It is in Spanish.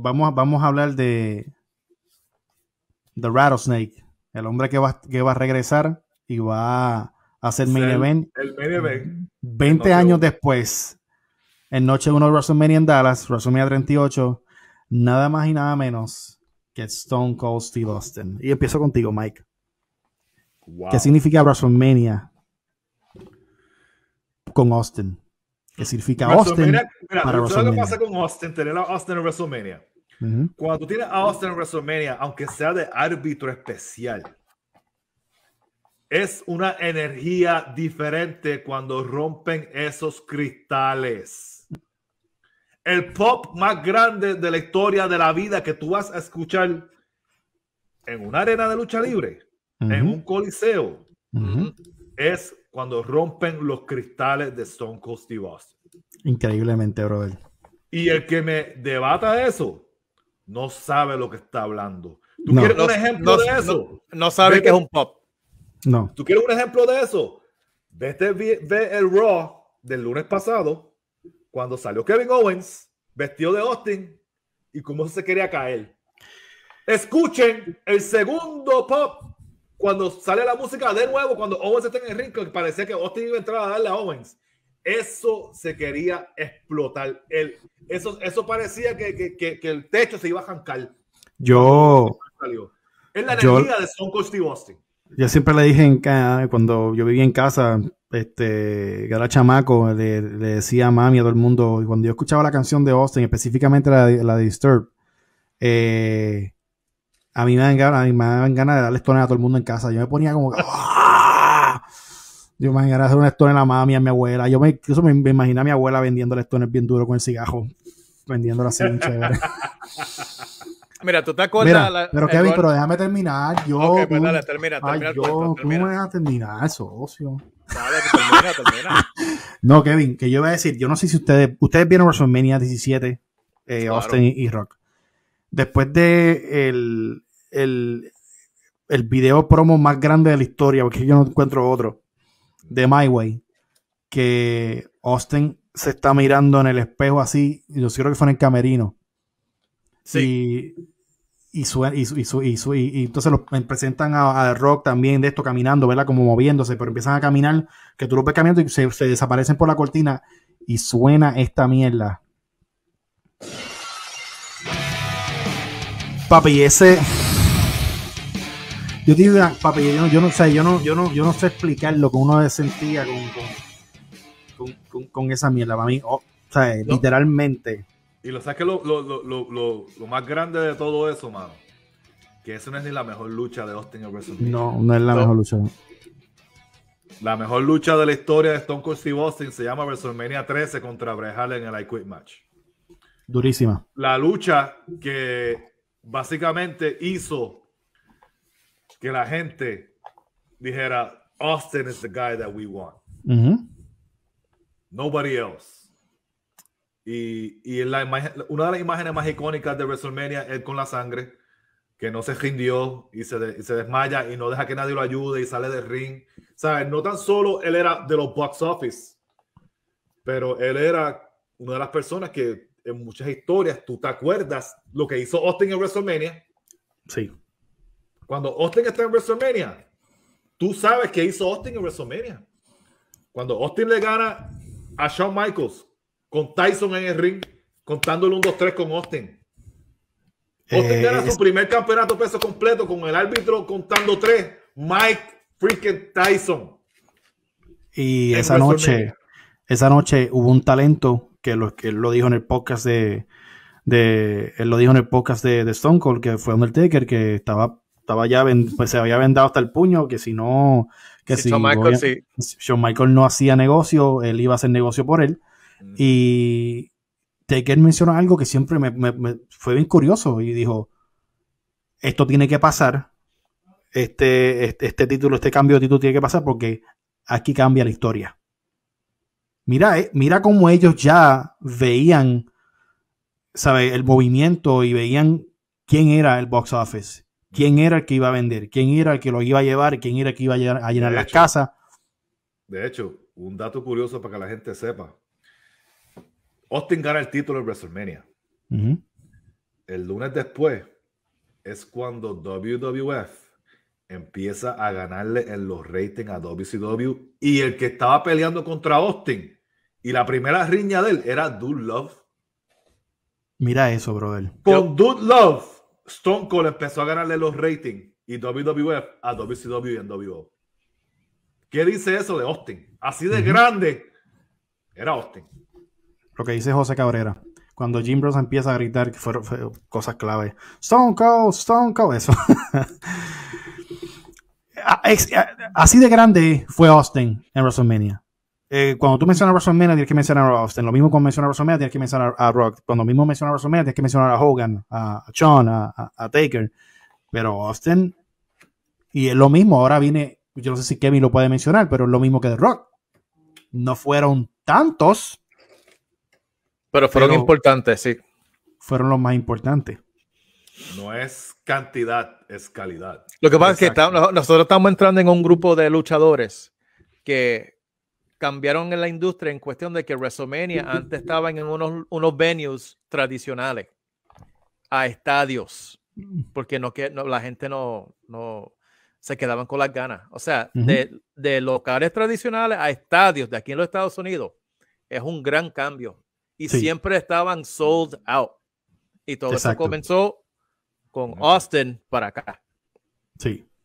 vamos, vamos a hablar de The Rattlesnake, el hombre que va, que va a regresar y va a hacer main event. El main event. 20 años después, en Noche 1 de WrestleMania en Dallas, WrestleMania 38, nada más y nada menos que Stone Cold Steve Austin. Y empiezo contigo, Mike. ¿Qué significa WrestleMania con Austin? que significa Austin. Mira, para lo que pasa con Austin? Tener a Austin en WrestleMania. Cuando tú tienes a Austin en WrestleMania, aunque sea de árbitro especial, es una energía diferente cuando rompen esos cristales. El pop más grande de la historia de la vida que tú vas a escuchar en una arena de lucha libre, en un coliseo, es es cuando rompen los cristales de Stone Cold Steve Austin. Increíblemente, brother. Y el que me debata eso, no sabe lo que está hablando. ¿Tú quieres un ejemplo de eso? No, sabe que es un pop. No. ¿Tú quieres un ejemplo de eso? Vete, ve el Raw del lunes pasado, cuando salió Kevin Owens vestido de Austin y cómo se quería caer. Escuchen el segundo pop cuando sale la música de nuevo, cuando Owens está en el ring, parecía que Austin iba a entrar a darle a Owens. Eso se quería explotar. El, eso, eso parecía que, el techo se iba a jancar. Yo. Es la energía de Stone y Austin. Yo siempre le dije en, casa, cuando yo vivía en casa, este, era chamaco, le, decía a mami a todo el mundo, y cuando yo escuchaba la canción de Austin, específicamente la, la de Disturb, eh, a mí me dan ganas, a de darle estones a todo el mundo en casa. Yo me ponía como que, ¡ah! Yo me imaginaba hacer un stone a la mami, a mi abuela. Yo me, incluso me, a mi abuela vendiéndole stones bien duro con el cigajo. Vendiéndolo así chévere. Mira, tú te acuerdas. la, pero Kevin, pero déjame terminar. Yo. Ok, pues termina, Ay, yo, ¿Cómo me vas a terminar, socio? Dale, pues termina, termina. no, Kevin, que yo iba a decir, yo no sé si ustedes. Ustedes vieron WrestleMania 17, eh, Austin y, y Rock. Después de el, el, el video promo más grande de la historia, porque yo no encuentro otro, de My Way, que Austin se está mirando en el espejo así, yo creo que fue en el camerino. Sí. Y, y, entonces lo eh, presentan a, a, Rock también de esto caminando, ¿verdad? Como moviéndose, pero empiezan a caminar, que tú lo ves caminando y se desaparecen por la cortina y suena esta mierda. Papi, ese... Yo digo, papi, yo no, yo yo no, yo no, yo no sé explicar lo que uno sentía con, esa mierda. Para mí, oh, o sea, literalmente. Y lo sabes que lo, más grande de todo eso, mano. Que eso no es ni la mejor lucha de Austin o WrestleMania. No, no es la mejor lucha. La mejor lucha de la historia de Stone Cold Steve Austin se llama WrestleMania 13 contra Bret en el I Quit Match. Durísima. La lucha que básicamente hizo que la gente dijera, Austin is the guy that we want. Nobody else. Y, y la imagen, una de las imágenes más icónicas de WrestleMania es con la sangre, que no se rindió y se, desmaya y no deja que nadie lo ayude y sale del ring. ¿Sabes? No tan solo él era de los box office, pero él era una de las personas que en muchas historias tú te acuerdas lo que hizo Austin en WrestleMania. Sí cuando Austin está en WrestleMania, tú sabes qué hizo Austin en WrestleMania. Cuando Austin le gana a Shawn Michaels con Tyson en el ring, contándole un 2-3 con Austin. Austin eh, gana su primer campeonato peso completo con el árbitro contando tres. Mike freaking Tyson. Y esa noche, esa noche hubo un talento que, lo, que él lo dijo en el podcast de, él lo dijo en el podcast de, de Stone Cold que fue Undertaker que estaba estaba ya pues, se había vendado hasta el puño, que si no, que si Shawn Michael, Michael no hacía negocio, él iba a hacer negocio por él. Mm. Y Taker menciona algo que siempre me, fue bien curioso y dijo, esto tiene que pasar, este, este, este, título, este cambio de título tiene que pasar porque aquí cambia la historia. Mira, eh, mira cómo ellos ya veían, ¿sabe? El movimiento y veían quién era el box office quién era el que iba a vender, quién era el que lo iba a llevar, quién era el que iba a llenar, a llenar las casas. De hecho, un dato curioso para que la gente sepa. Austin gana el título en WrestleMania. El lunes después es cuando WWF empieza a ganarle en los ratings a WCW y el que estaba peleando contra Austin y la primera riña de él era Dude Love. Mira eso, brother. Con Dude Love Stone Cold empezó a ganarle los ratings y WWF a WCW y WO. ¿Qué dice eso de Austin? Así de grande era Austin. Lo que dice José Cabrera. Cuando Jim Bros empieza a gritar, que fueron, cosas clave. Stone Cold, Stone Cold, eso. así de grande fue Austin en WrestleMania. Eh, cuando tú mencionas a WrestleMania, tienes que mencionar a Austin. Lo mismo cuando mencionas a WrestleMania, tienes que mencionar a Rock. Cuando mismo mencionas a WrestleMania, tienes que mencionar a Hogan, a John, a, Taker. Pero Austin, y es lo mismo, ahora viene, yo no sé si Kevin lo puede mencionar, pero es lo mismo que de Rock. No fueron tantos. Pero fueron importantes, sí. Fueron los más importantes. No es cantidad, es calidad. Lo que pasa es que nosotros estamos entrando en un grupo de luchadores que cambiaron en la industria en cuestión de que WrestleMania antes estaban en unos, unos venues tradicionales, a estadios, mm. porque no, que, la gente no, no se quedaban con las ganas. O sea, de, locales tradicionales a estadios de aquí en los Estados Unidos es un gran cambio. Y siempre estaban sold out. Y todo eso comenzó con Austin para acá. Sí.